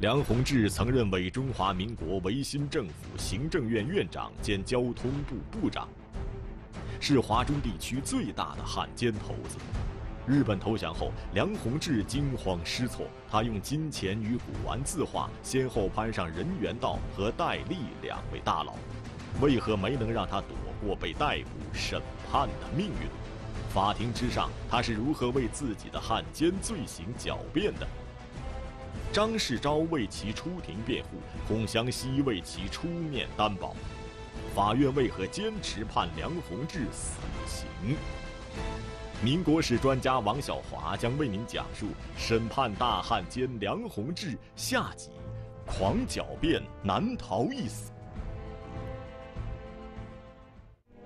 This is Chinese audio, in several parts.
梁鸿志曾任伪中华民国维新政府行政院院长兼交通部部长，是华中地区最大的汉奸头子。日本投降后，梁鸿志惊慌失措，他用金钱与古玩字画先后攀上任元道和戴笠两位大佬。为何没能让他躲过被逮捕审判的命运？法庭之上，他是如何为自己的汉奸罪行狡辩的？张世钊为其出庭辩护，孔祥熙为其出面担保，法院为何坚持判梁鸿志死刑？民国史专家王小华将为您讲述审判大汉奸梁鸿志下集，狂狡辩难逃一死。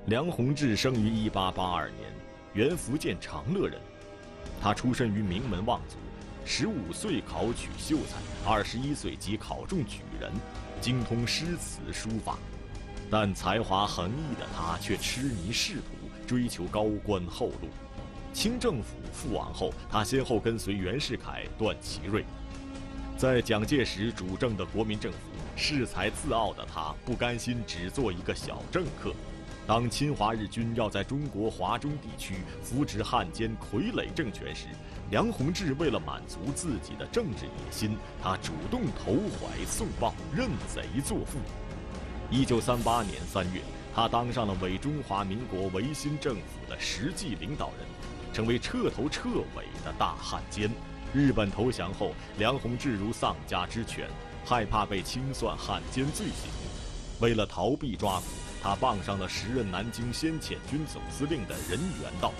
梁鸿志生于一八八二年，原福建长乐人，他出身于名门望族。十五岁考取秀才，二十一岁即考中举人，精通诗词书法，但才华横溢的他却痴迷仕途，追求高官厚禄。清政府覆亡后，他先后跟随袁世凯、段祺瑞，在蒋介石主政的国民政府，恃才自傲的他不甘心只做一个小政客。当侵华日军要在中国华中地区扶植汉奸傀儡政权时，梁鸿志为了满足自己的政治野心，他主动投怀送抱，认贼作父。一九三八年三月，他当上了伪中华民国维新政府的实际领导人，成为彻头彻尾的大汉奸。日本投降后，梁鸿志如丧家之犬，害怕被清算汉奸罪行，为了逃避抓捕。他傍上了时任南京先遣军总司令的任元道，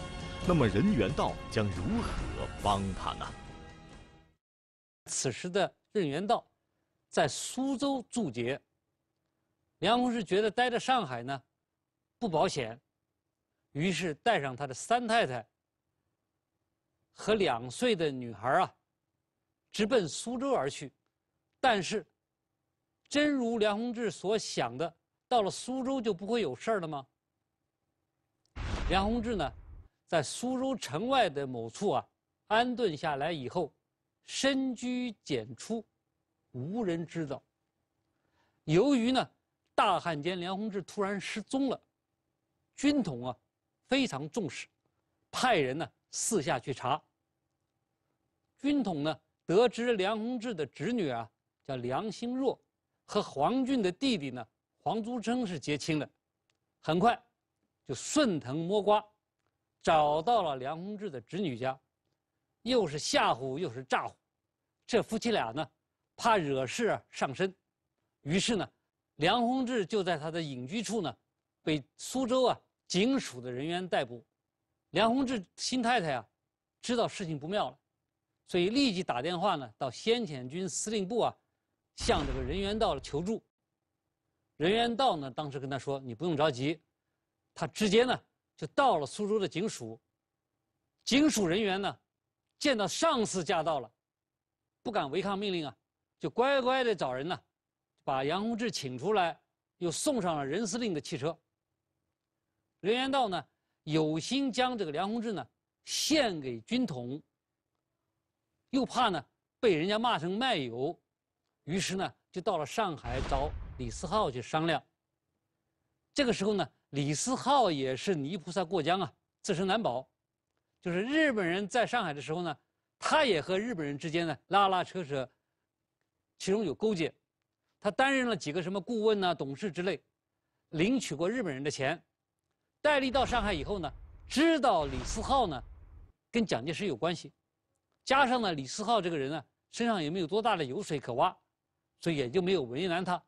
那么任元道将如何帮他呢？此时的任元道在苏州驻节。梁鸿志觉得待在上海呢不保险，于是带上他的三太太和两岁的女孩啊，直奔苏州而去。但是，真如梁鸿志所想的。到了苏州就不会有事儿了吗？梁鸿志呢，在苏州城外的某处啊，安顿下来以后，深居简出，无人知道。由于呢，大汉奸梁鸿志突然失踪了，军统啊非常重视，派人呢四下去查。军统呢得知梁鸿志的侄女啊叫梁兴若，和黄俊的弟弟呢。黄竹生是结清的，很快，就顺藤摸瓜，找到了梁鸿志的侄女家，又是吓唬又是诈唬，这夫妻俩呢，怕惹事上身，于是呢，梁鸿志就在他的隐居处呢，被苏州啊警署的人员逮捕，梁鸿志新太太啊，知道事情不妙了，所以立即打电话呢到先遣军司令部啊，向这个人员道求助。人员道呢，当时跟他说：“你不用着急。”他直接呢就到了苏州的警署。警署人员呢，见到上司驾到了，不敢违抗命令啊，就乖乖地找人呢，把杨洪志请出来，又送上了任司令的汽车。任元道呢有心将这个梁鸿志呢献给军统，又怕呢被人家骂成卖友，于是呢就到了上海找。李四浩去商量。这个时候呢，李四浩也是泥菩萨过江啊，自身难保。就是日本人在上海的时候呢，他也和日本人之间呢拉拉扯扯，其中有勾结。他担任了几个什么顾问呐、董事之类，领取过日本人的钱。戴笠到上海以后呢，知道李四浩呢跟蒋介石有关系，加上呢李四浩这个人呢身上也没有多大的油水可挖，所以也就没有为难他。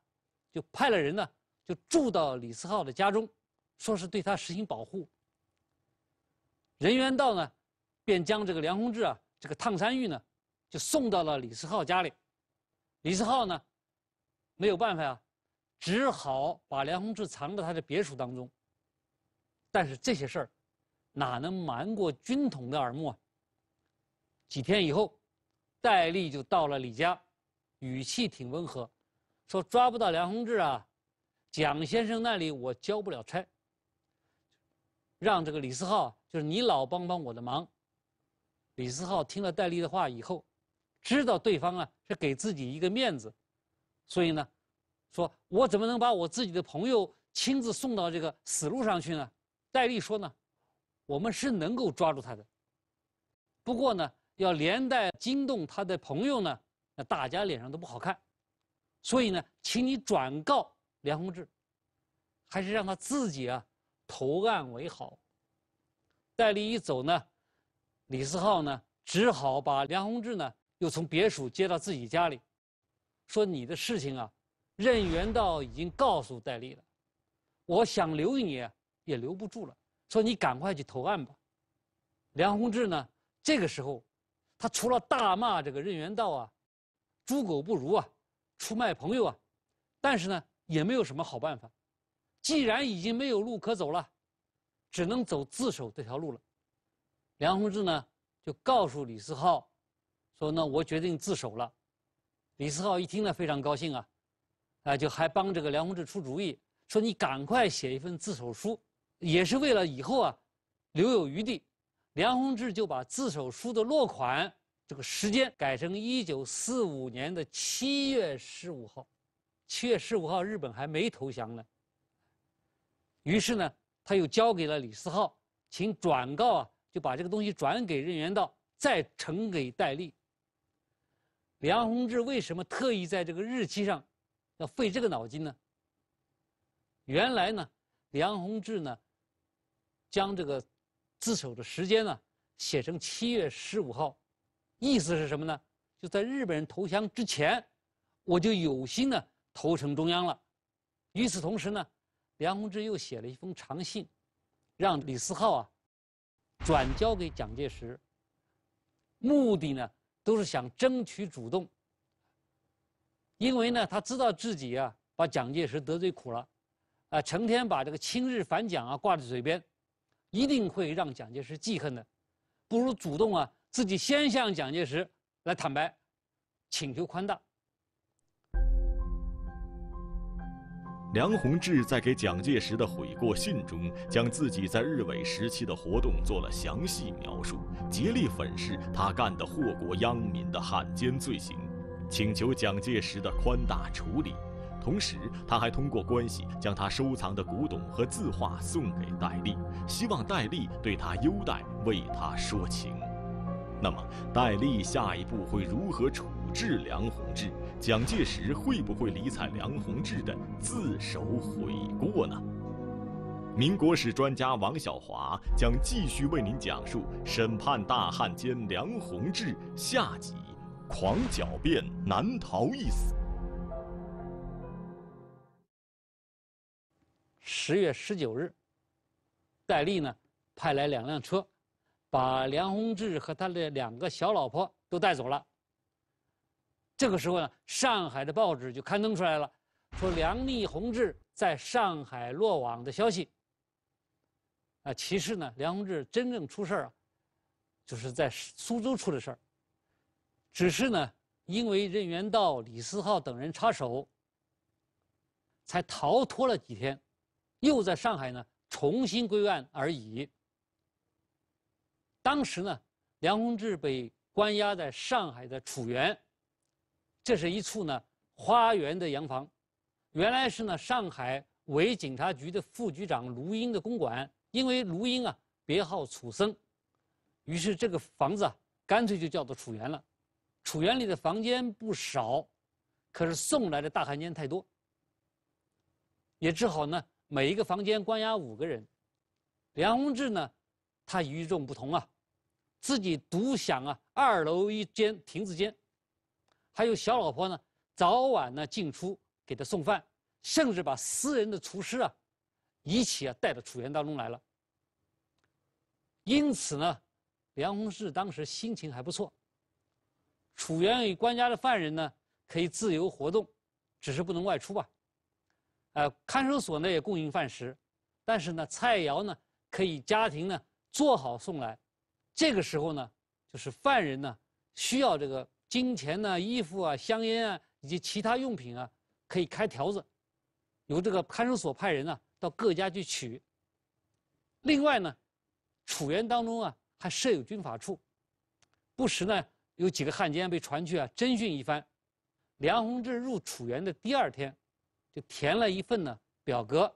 就派了人呢，就住到李四浩的家中，说是对他实行保护。人员到呢，便将这个梁鸿志啊，这个汤山玉呢，就送到了李四浩家里。李四浩呢，没有办法啊，只好把梁鸿志藏到他的别墅当中。但是这些事儿，哪能瞒过军统的耳目啊？几天以后，戴笠就到了李家，语气挺温和。说抓不到梁鸿志啊，蒋先生那里我交不了差，让这个李四浩，就是你老帮帮我的忙。李四浩听了戴笠的话以后，知道对方啊是给自己一个面子，所以呢，说我怎么能把我自己的朋友亲自送到这个死路上去呢？戴笠说呢，我们是能够抓住他的，不过呢，要连带惊动他的朋友呢，那大家脸上都不好看。所以呢，请你转告梁鸿志，还是让他自己啊投案为好。戴笠一走呢，李四浩呢只好把梁鸿志呢又从别墅接到自己家里，说你的事情啊，任元道已经告诉戴笠了，我想留你也留不住了，说你赶快去投案吧。梁鸿志呢，这个时候，他除了大骂这个任元道啊，猪狗不如啊。出卖朋友啊，但是呢，也没有什么好办法。既然已经没有路可走了，只能走自首这条路了。梁鸿志呢，就告诉李四浩说：“那我决定自首了。”李四浩一听呢，非常高兴啊，啊，就还帮这个梁鸿志出主意，说：“你赶快写一份自首书，也是为了以后啊，留有余地。”梁鸿志就把自首书的落款。这个时间改成一九四五年的七月十五号，七月十五号日本还没投降呢。于是呢，他又交给了李四浩，请转告啊，就把这个东西转给任元道，再呈给戴笠。梁鸿志为什么特意在这个日期上要费这个脑筋呢？原来呢，梁鸿志呢，将这个自首的时间呢写成七月十五号。意思是什么呢？就在日本人投降之前，我就有心呢投诚中央了。与此同时呢，梁鸿志又写了一封长信，让李思浩啊转交给蒋介石。目的呢，都是想争取主动。因为呢，他知道自己啊把蒋介石得罪苦了，啊成天把这个亲日反蒋啊挂在嘴边，一定会让蒋介石记恨的，不如主动啊。自己先向蒋介石来坦白，请求宽大。梁鸿志在给蒋介石的悔过信中，将自己在日伪时期的活动做了详细描述，竭力粉饰他干的祸国殃民的汉奸罪行，请求蒋介石的宽大处理。同时，他还通过关系将他收藏的古董和字画送给戴笠，希望戴笠对他优待，为他说情。那么，戴笠下一步会如何处置梁鸿志？蒋介石会不会理睬梁鸿志的自首悔过呢？民国史专家王小华将继续为您讲述审判大汉奸梁鸿志下集：狂狡辩难逃一死。十月十九日，戴笠呢派来两辆车。把梁鸿志和他的两个小老婆都带走了。这个时候呢，上海的报纸就刊登出来了，说梁丽鸿志在上海落网的消息。啊，其实呢，梁鸿志真正出事儿，就是在苏州出的事儿，只是呢，因为任元道、李四浩等人插手，才逃脱了几天，又在上海呢重新归案而已。当时呢，梁鸿志被关押在上海的楚园，这是一处呢花园的洋房，原来是呢上海伪警察局的副局长卢英的公馆，因为卢英啊别号楚僧，于是这个房子啊干脆就叫做楚园了。楚园里的房间不少，可是送来的大汉奸太多，也只好呢每一个房间关押五个人。梁鸿志呢，他与众不同啊。自己独享啊，二楼一间亭子间，还有小老婆呢，早晚呢进出给他送饭，甚至把私人的厨师啊，一起啊带到楚园当中来了。因此呢，梁鸿志当时心情还不错。楚原与关家的犯人呢，可以自由活动，只是不能外出吧。呃，看守所呢也供应饭食，但是呢，菜肴呢可以家庭呢做好送来。这个时候呢，就是犯人呢需要这个金钱呢、衣服啊、香烟啊以及其他用品啊，可以开条子，由这个看守所派人呢到各家去取。另外呢，楚原当中啊还设有军法处，不时呢有几个汉奸被传去啊侦讯一番。梁鸿志入楚原的第二天，就填了一份呢表格，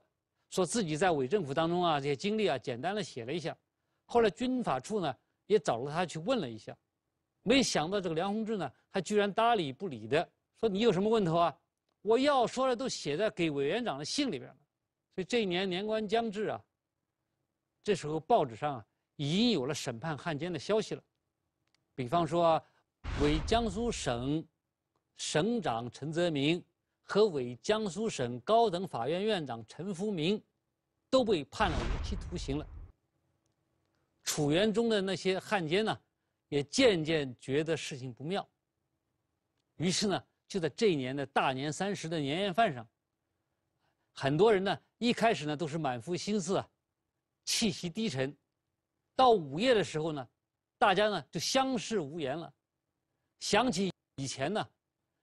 说自己在伪政府当中啊这些经历啊简单的写了一下，后来军法处呢。也找了他去问了一下，没想到这个梁鸿志呢，还居然搭理不理的说：“你有什么问题啊？我要说的都写在给委员长的信里边了。”所以这一年年关将至啊，这时候报纸上啊已经有了审判汉奸的消息了，比方说，伪江苏省省长陈泽民和伪江苏省高等法院院长陈福明都被判了无期徒刑了。楚园中的那些汉奸呢，也渐渐觉得事情不妙。于是呢，就在这一年的大年三十的年夜饭上，很多人呢一开始呢都是满腹心思，啊，气息低沉。到午夜的时候呢，大家呢就相视无言了，想起以前呢，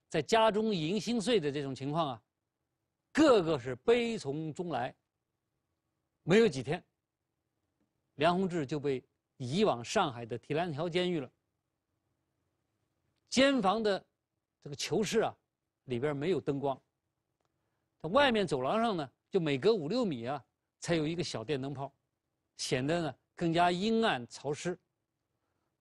在家中迎新岁的这种情况啊，个个是悲从中来。没有几天。梁鸿志就被移往上海的提篮桥监狱了。监房的这个囚室啊，里边没有灯光，它外面走廊上呢，就每隔五六米啊，才有一个小电灯泡，显得呢更加阴暗潮湿。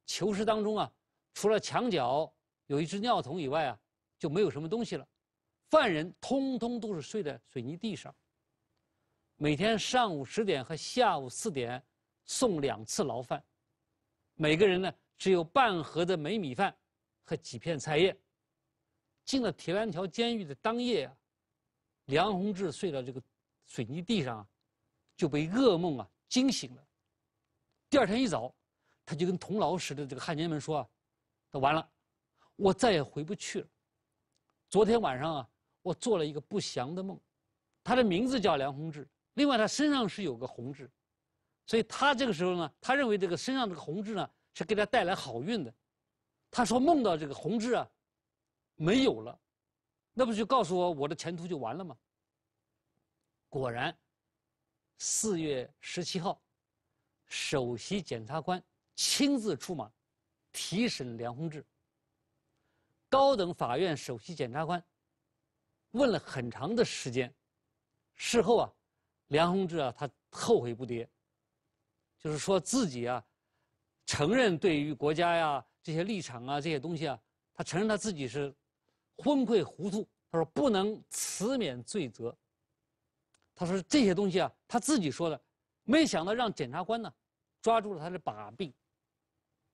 囚室当中啊，除了墙角有一只尿桶以外啊，就没有什么东西了。犯人通通都是睡在水泥地上。每天上午十点和下午四点。送两次牢饭，每个人呢只有半盒的霉米饭和几片菜叶。进了铁栏桥监狱的当夜啊，梁鸿志睡到这个水泥地上，就被噩梦啊惊醒了。第二天一早，他就跟同牢室的这个汉奸们说：“啊，他完了，我再也回不去了。昨天晚上啊，我做了一个不祥的梦，他的名字叫梁鸿志。另外，他身上是有个鸿志。”所以他这个时候呢，他认为这个身上这个红痣呢是给他带来好运的。他说梦到这个红痣啊，没有了，那不就告诉我我的前途就完了吗？果然，四月十七号，首席检察官亲自出马，提审梁鸿志。高等法院首席检察官问了很长的时间，事后啊，梁鸿志啊，他后悔不迭。就是说自己啊，承认对于国家呀这些立场啊这些东西啊，他承认他自己是昏聩糊涂。他说不能辞免罪责。他说这些东西啊，他自己说的，没想到让检察官呢抓住了他的把柄。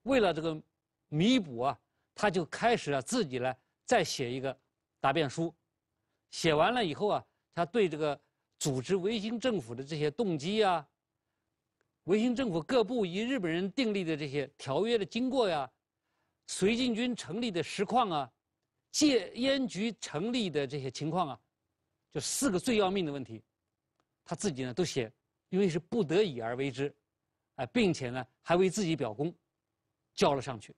为了这个弥补啊，他就开始啊自己来再写一个答辩书。写完了以后啊，他对这个组织维新政府的这些动机啊。维新政府各部与日本人订立的这些条约的经过呀，绥靖军成立的实况啊，戒烟局成立的这些情况啊，就四个最要命的问题，他自己呢都写，因为是不得已而为之，哎，并且呢还为自己表功，交了上去。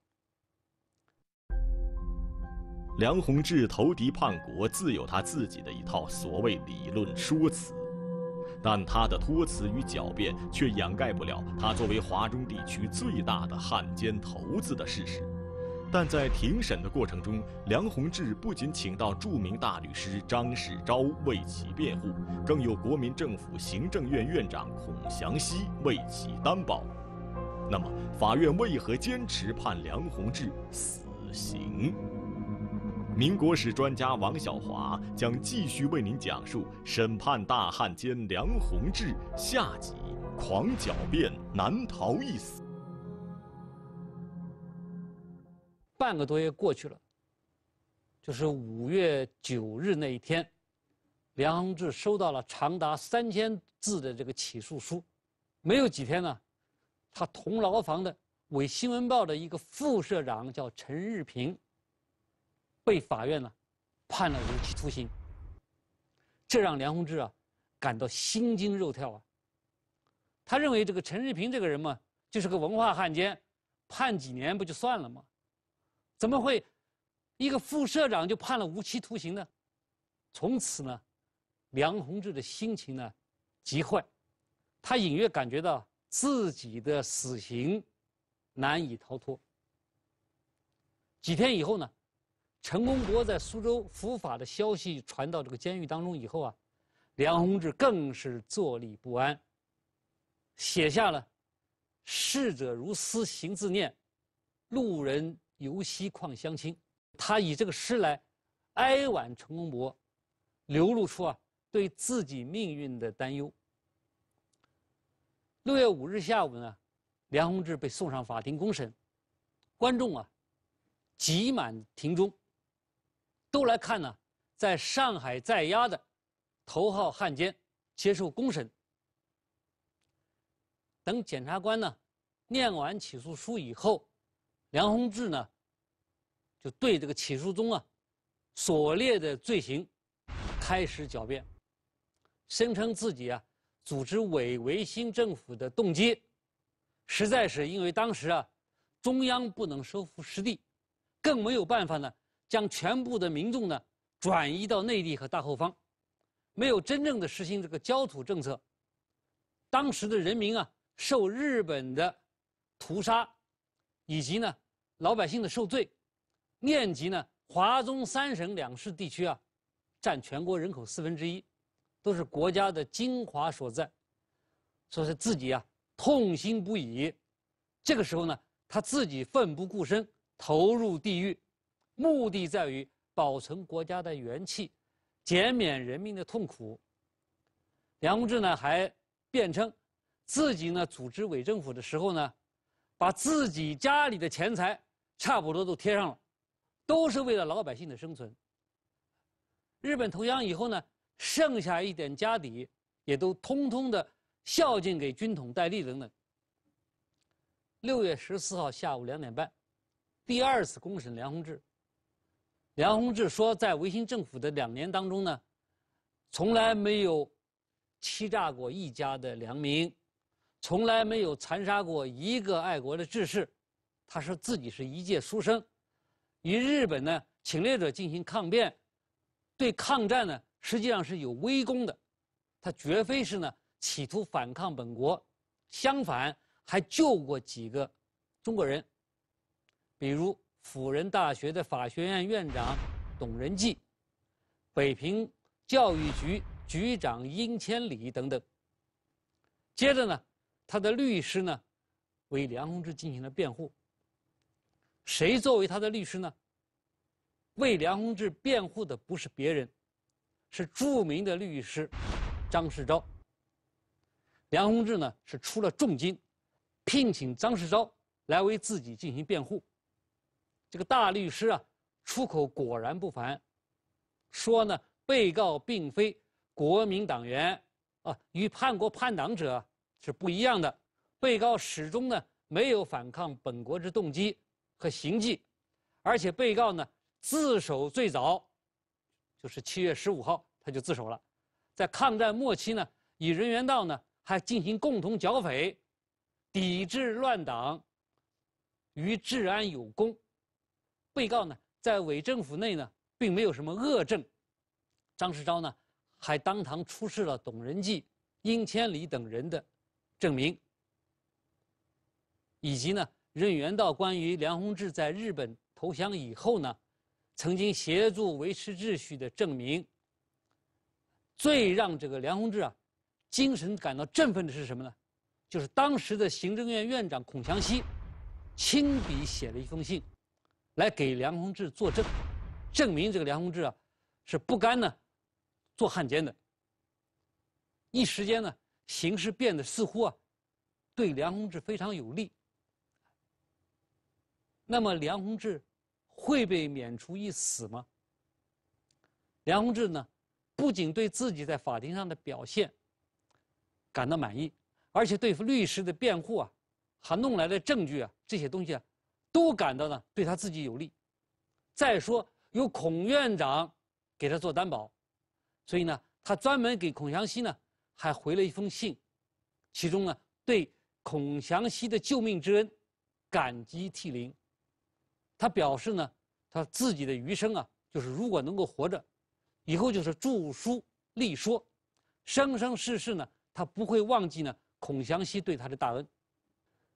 梁鸿志投敌叛国，自有他自己的一套所谓理论说辞。但他的托辞与狡辩却掩盖不了他作为华中地区最大的汉奸头子的事实。但在庭审的过程中，梁鸿志不仅请到著名大律师张世钊为其辩护，更有国民政府行政院院长孔祥熙为其担保。那么，法院为何坚持判梁鸿志死刑？民国史专家王小华将继续为您讲述审判大汉奸梁鸿志下集，狂狡辩难逃一死。半个多月过去了，就是五月九日那一天，梁鸿志收到了长达三千字的这个起诉书，没有几天呢，他同牢房的伪新闻报的一个副社长叫陈日平。被法院呢，判了无期徒刑。这让梁鸿志啊感到心惊肉跳啊。他认为这个陈世平这个人嘛，就是个文化汉奸，判几年不就算了吗？怎么会一个副社长就判了无期徒刑呢？从此呢，梁鸿志的心情呢极坏，他隐约感觉到自己的死刑难以逃脱。几天以后呢？陈公博在苏州伏法的消息传到这个监狱当中以后啊，梁鸿志更是坐立不安。写下了“逝者如斯行自念，路人犹惜况相亲”，他以这个诗来哀婉陈公博，流露出啊对自己命运的担忧。六月五日下午呢，梁鸿志被送上法庭公审，观众啊，挤满庭中。都来看呢，在上海在押的头号汉奸接受公审。等检察官呢念完起诉书以后，梁鸿志呢就对这个起诉中啊所列的罪行开始狡辩，声称自己啊组织伪维新政府的动机，实在是因为当时啊中央不能收复失地，更没有办法呢。将全部的民众呢转移到内地和大后方，没有真正的实行这个焦土政策。当时的人民啊，受日本的屠杀，以及呢老百姓的受罪。念及呢华中三省两市地区啊，占全国人口四分之一，都是国家的精华所在，所以自己啊痛心不已。这个时候呢，他自己奋不顾身投入地狱。目的在于保存国家的元气，减免人民的痛苦。梁弘志呢还辩称，自己呢组织伪政府的时候呢，把自己家里的钱财差不多都贴上了，都是为了老百姓的生存。日本投降以后呢，剩下一点家底也都通通的孝敬给军统戴笠等等。六月十四号下午两点半，第二次公审梁弘志。梁鸿志说，在维新政府的两年当中呢，从来没有欺诈过一家的良民，从来没有残杀过一个爱国的志士。他说自己是一介书生，与日本呢侵略者进行抗辩，对抗战呢实际上是有威功的，他绝非是呢企图反抗本国，相反还救过几个中国人，比如。辅仁大学的法学院院长董仁济、北平教育局局长殷千里等等。接着呢，他的律师呢，为梁鸿志进行了辩护。谁作为他的律师呢？为梁鸿志辩护的不是别人，是著名的律师张世钊。梁鸿志呢，是出了重金，聘请张世钊来为自己进行辩护。这个大律师啊，出口果然不凡，说呢，被告并非国民党员，啊，与叛国叛党者是不一样的。被告始终呢没有反抗本国之动机和行迹，而且被告呢自首最早就是七月十五号他就自首了，在抗战末期呢，与人员道呢还进行共同剿匪，抵制乱党，与治安有功。被告呢，在伪政府内呢，并没有什么恶政。张世钊呢，还当堂出示了董仁济、殷千里等人的证明，以及呢任元道关于梁鸿志在日本投降以后呢，曾经协助维持秩序的证明。最让这个梁鸿志啊，精神感到振奋的是什么呢？就是当时的行政院院长孔祥熙，亲笔写了一封信。来给梁鸿志作证，证明这个梁鸿志啊，是不甘呢，做汉奸的。一时间呢，形势变得似乎啊，对梁鸿志非常有利。那么梁鸿志会被免除一死吗？梁鸿志呢，不仅对自己在法庭上的表现感到满意，而且对付律师的辩护啊，还弄来了证据啊，这些东西啊。都感到呢对他自己有利，再说有孔院长给他做担保，所以呢，他专门给孔祥熙呢还回了一封信，其中呢对孔祥熙的救命之恩感激涕零。他表示呢，他自己的余生啊，就是如果能够活着，以后就是著书立说，生生世世呢，他不会忘记呢孔祥熙对他的大恩。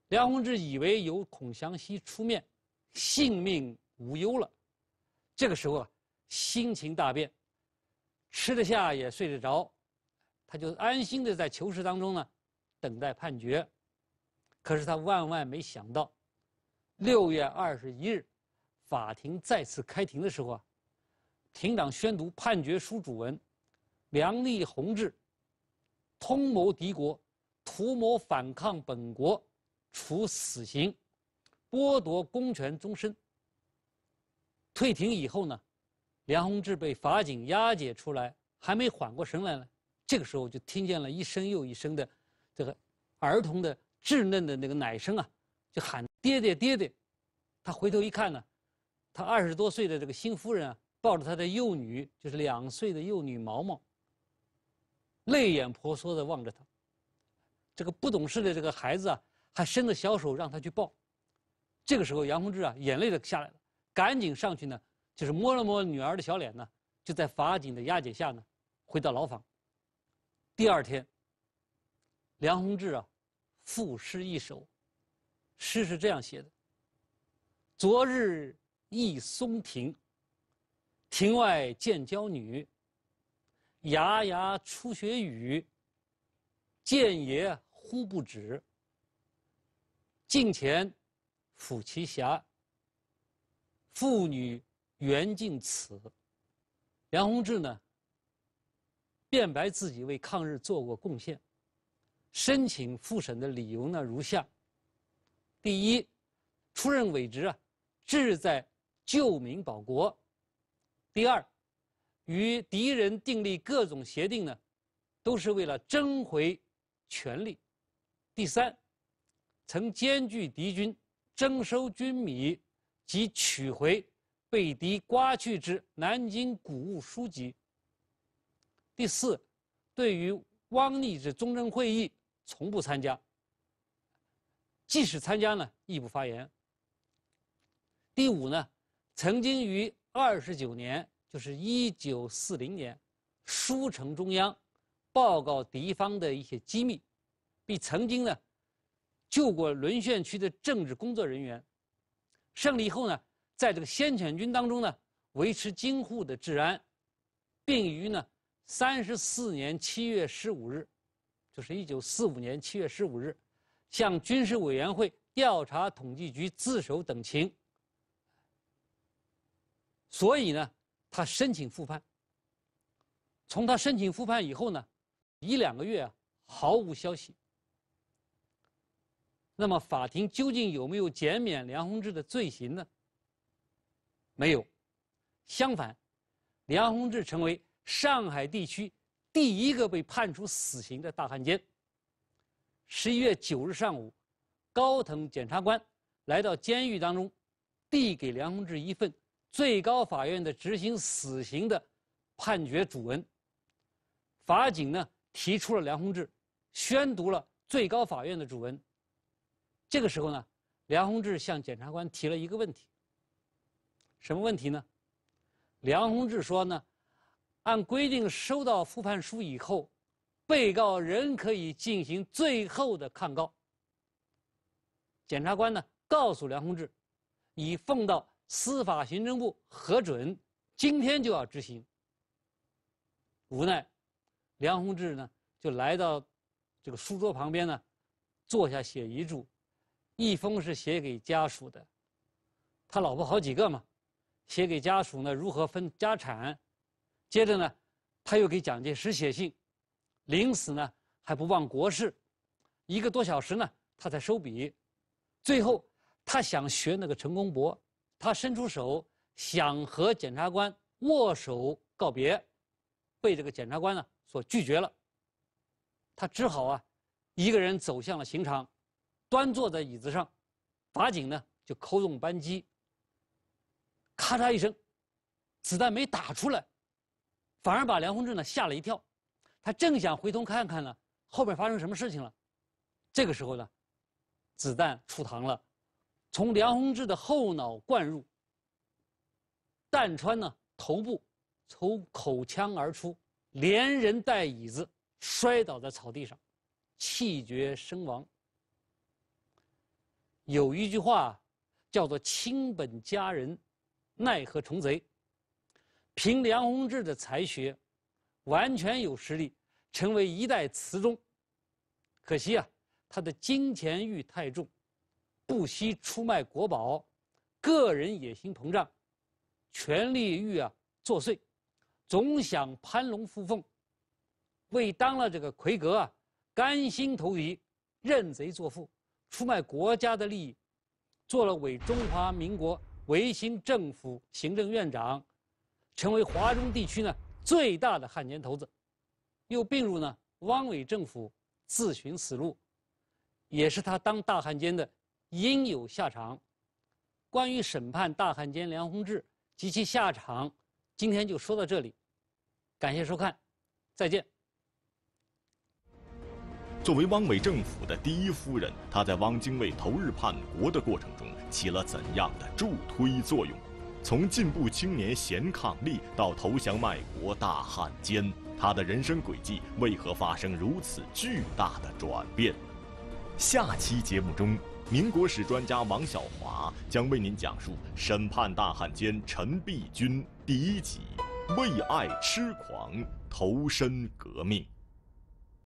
梁鸿志以为有孔祥熙出面，性命无忧了。这个时候啊，心情大变，吃得下也睡得着，他就安心的在囚室当中呢，等待判决。可是他万万没想到，六月二十一日，法庭再次开庭的时候啊，庭长宣读判决书主文：梁立鸿志，通谋敌国，图谋反抗本国。处死刑，剥夺公权终身。退庭以后呢，梁鸿志被法警押解出来，还没缓过神来呢，这个时候就听见了一声又一声的，这个儿童的稚嫩的那个奶声啊，就喊爹爹爹爹。他回头一看呢，他二十多岁的这个新夫人啊，抱着他的幼女，就是两岁的幼女毛毛。泪眼婆娑的望着他。这个不懂事的这个孩子啊。还伸着小手让他去抱，这个时候杨洪志啊，眼泪都下来了，赶紧上去呢，就是摸了摸女儿的小脸呢，就在法警的押解下呢，回到牢房。第二天，梁洪志啊，赋诗一首，诗是这样写的：昨日忆松亭，亭外见娇女，牙牙初学语，见爷呼不止。镜前抚其颊，妇女缘尽此。梁鸿志呢，辩白自己为抗日做过贡献，申请复审的理由呢如下：第一，出任委职啊，志在救民保国；第二，与敌人订立各种协定呢，都是为了争回权力；第三。曾兼具敌军征收军米及取回被敌刮去之南京古物书籍。第四，对于汪逆之忠贞会议，从不参加；即使参加呢，亦不发言。第五呢，曾经于二十九年，就是一九四零年，书呈中央，报告敌方的一些机密，并曾经呢。救过沦陷区的政治工作人员，胜利以后呢，在这个先遣军当中呢，维持京沪的治安，并于呢三十四年七月十五日，就是一九四五年七月十五日，向军事委员会调查统计局自首等情。所以呢，他申请复判。从他申请复判以后呢，一两个月啊，毫无消息。那么，法庭究竟有没有减免梁鸿志的罪行呢？没有，相反，梁鸿志成为上海地区第一个被判处死刑的大汉奸。十一月九日上午，高等检察官来到监狱当中，递给梁鸿志一份最高法院的执行死刑的判决主文。法警呢提出了梁鸿志，宣读了最高法院的主文。这个时候呢，梁鸿志向检察官提了一个问题。什么问题呢？梁鸿志说呢，按规定收到复判书以后，被告人可以进行最后的抗告。检察官呢告诉梁鸿志，已奉到司法行政部核准，今天就要执行。无奈，梁鸿志呢就来到这个书桌旁边呢，坐下写遗嘱。一封是写给家属的，他老婆好几个嘛，写给家属呢如何分家产，接着呢，他又给蒋介石写信，临死呢还不忘国事，一个多小时呢他才收笔，最后他想学那个陈公博，他伸出手想和检察官握手告别，被这个检察官呢所拒绝了，他只好啊，一个人走向了刑场。端坐在椅子上，法警呢就扣动扳机。咔嚓一声，子弹没打出来，反而把梁鸿志呢吓了一跳。他正想回头看看呢，后边发生什么事情了。这个时候呢，子弹出膛了，从梁鸿志的后脑灌入，弹穿呢头部，从口腔而出，连人带椅子摔倒在草地上，气绝身亡。有一句话，叫做“亲本佳人，奈何虫贼”。凭梁鸿志的才学，完全有实力成为一代词宗。可惜啊，他的金钱欲太重，不惜出卖国宝，个人野心膨胀，权力欲啊作祟，总想攀龙附凤，为当了这个魁阁啊，甘心投敌，认贼作父。出卖国家的利益，做了伪中华民国维新政府行政院长，成为华中地区呢最大的汉奸头子，又并入呢汪伪政府，自寻死路，也是他当大汉奸的应有下场。关于审判大汉奸梁鸿志及其下场，今天就说到这里，感谢收看，再见。作为汪伪政府的第一夫人，她在汪精卫投日叛国的过程中起了怎样的助推作用？从进步青年贤伉俪到投降卖国大汉奸，她的人生轨迹为何发生如此巨大的转变？下期节目中，民国史专家王小华将为您讲述《审判大汉奸陈璧君》第一集《为爱痴狂，投身革命》。